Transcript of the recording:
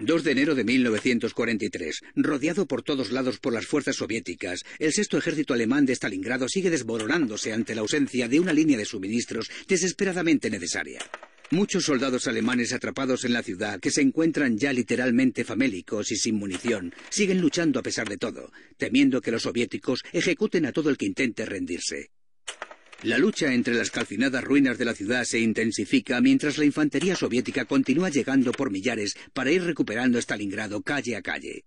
2 de enero de 1943. Rodeado por todos lados por las fuerzas soviéticas, el sexto ejército alemán de Stalingrado sigue desmoronándose ante la ausencia de una línea de suministros desesperadamente necesaria. Muchos soldados alemanes atrapados en la ciudad, que se encuentran ya literalmente famélicos y sin munición, siguen luchando a pesar de todo, temiendo que los soviéticos ejecuten a todo el que intente rendirse. La lucha entre las calcinadas ruinas de la ciudad se intensifica mientras la infantería soviética continúa llegando por millares para ir recuperando Stalingrado calle a calle.